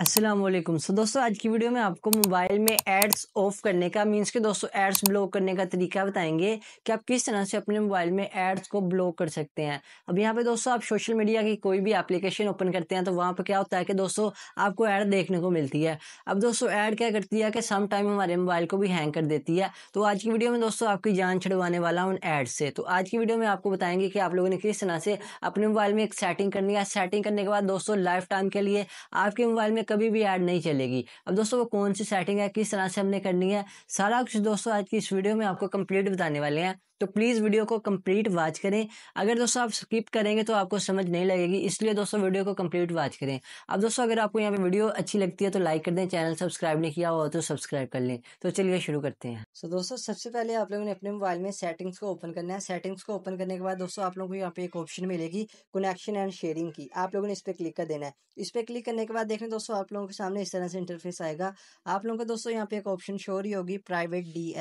असलम सो दोस्तों आज की वीडियो में आपको मोबाइल में एड्स ऑफ करने का मीन्स कि दोस्तों एड्स ब्लॉक करने का तरीका बताएंगे कि आप किस तरह से अपने मोबाइल में एड्स को ब्लॉक कर सकते हैं अब यहाँ पे दोस्तों आप सोशल मीडिया की कोई भी एप्लीकेशन ओपन करते हैं तो वहाँ पर क्या होता है कि दोस्तों आपको ऐड देखने को मिलती है अब दोस्तों ऐड क्या करती है कि सम टाइम हमारे मोबाइल को भी हैंग कर देती है तो आज की वीडियो में दोस्तों आपकी जान छुड़वाने वाला उन एड्स से तो आज की वीडियो में आपको बताएंगे कि आप लोगों ने किस तरह से अपने मोबाइल में एक सेटिंग करनी है सेटिंग करने के बाद दोस्तों लाइफ टाइम के लिए आपके मोबाइल में कभी भी ऐड नहीं चलेगी अब दोस्तों वो कौन सी सेटिंग है किस तरह से हमने करनी है सारा कुछ दोस्तों आज की इस वीडियो में आपको कंप्लीट बताने वाले हैं तो प्लीज़ वीडियो को कंप्लीट वॉच करें अगर दोस्तों आप स्किप करेंगे तो आपको समझ नहीं लगेगी इसलिए दोस्तों वीडियो को कंप्लीट वॉच करें अब दोस्तों अगर आपको यहाँ पे वीडियो अच्छी लगती है तो लाइक कर दें चैनल सब्सक्राइब नहीं किया हो तो सब्सक्राइब कर लें तो चलिए शुरू करते हैं सो so, दोस्तों सबसे पहले आप लोगों ने अपने मोबाइल में सेटिंग्स को ओपन करना है सेटिंग्स को ओपन करने के बाद दोस्तों आप लोगों को यहाँ पे एक ऑप्शन मिलेगी कनेक्शन एंड शेयरिंग की आप लोगों ने इस पर क्लिक कर देना है इस पर क्लिक करने के बाद देखें दोस्तों आप लोगों के सामने इस तरह से इंटरफेस आएगा आप लोगों को दोस्तों यहाँ पे एक ऑप्शन शोर ही होगी प्राइवेट डी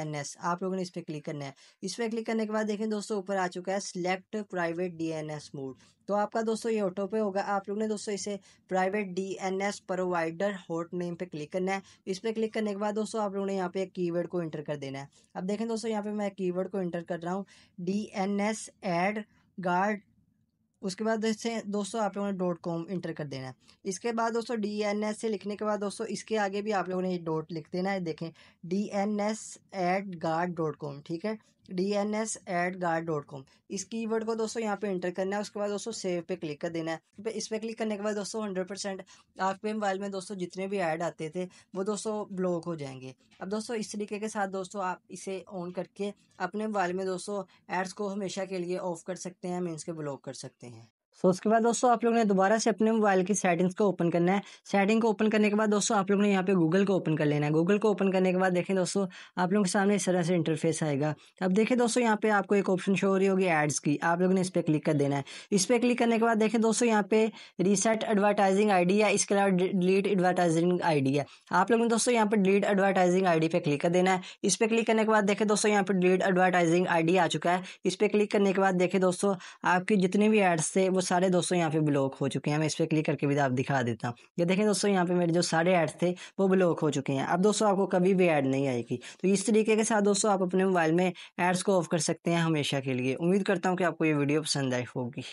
आप लोगों ने इस पर क्लिक करना है इस पर क्लिक करने के बाद देखें दोस्तों ऊपर आ चुका है सिलेक्ट प्राइवेट डीएनएस मोड तो आपका दोस्तों ये ऑटो पे होगा आप लोग ने दोस्तों इसे private DNS provider host name पे क्लिक करना है इस पर क्लिक करने के बाद दोस्तों आप लोगों ने यहाँ पे एक कीवर्ड को इंटर कर देना है अब देखें दोस्तों यहाँ पे मैं कीवर्ड को इंटर कर रहा हूँ D N S AdGuard उसके बाद जैसे दोस्तों आप लोगों ने डॉट कॉम इंटर कर देना है इसके बाद दोस्तों डी एन एस से लिखने के बाद दोस्तों इसके आगे भी आप लोगों ने डॉट लिख देना है देखें D N S AdGuard dot com ठीक है D N S AdGuard dot com इस कीवर्ड को दोस्तों यहाँ पे इंटर करना है उसके बाद दोस्तों सेव पे क्लिक कर देना है इस पर क्लिक करने के बाद दोस्तों हंड्रेड परसेंट आपके मोबाइल में दोस्तों जितने भी ऐड आते थे वो दोस्तों ब्लॉक हो जाएंगे अब दोस्तों इस तरीके के साथ दोस्तों आप इसे ऑन करके अपने मोबाइल में दोस्तों एड्स को हमेशा के लिए ऑफ कर सकते हैं मीन्स के ब्लॉक कर सकते हैं सकते हैं सो तो उसके बाद दोस्तों आप लोग ने दोबारा से अपने मोबाइल की सेटिंग्स को ओपन करना है सेटिंग को ओपन करने के बाद दोस्तों आप लोग ने यहाँ पे गूगल को ओपन कर लेना है गूगल को ओपन करने के बाद देखें दोस्तों आप लोगों के सामने इस तरह से इंटरफेस आएगा अब देखें दोस्तों यहाँ पे आपको एक ऑप्शन शो हो रही होगी एड्स की आप लोगों ने इस पर क्लिक कर देना है इस पर क्लिक करने के बाद देखें दोस्तों यहाँ पे रिसेट एडवर्टाइजिंग आई या इसके अलावा डिलीट एडवर्टाइजिंग आई है आप लोगों ने दोस्तों यहाँ पर डिलीट एडवर्टाइजिंग आई पे क्लिक कर देना है इस पर क्लिक करने के बाद देखें दोस्तों यहाँ पर डिलीट एडवर्टाइजिंग आई आ चुका है इस पर क्लिक करने के बाद देखें दोस्तों आपकी जितने भी एड्स थे वो सारे दोस्तों यहाँ पे ब्लॉक हो चुके हैं मैं इस पर क्लिक करके भी तो आप दिखा देता हूँ ये देखें दोस्तों यहाँ पे मेरे जो सारे ऐड थे वो ब्लॉक हो चुके हैं अब दोस्तों आपको कभी भी ऐड नहीं आएगी तो इस तरीके के साथ दोस्तों आप अपने मोबाइल में एड्स को ऑफ कर सकते हैं हमेशा के लिए उम्मीद करता हूँ कि आपको ये वीडियो पसंद आई होगी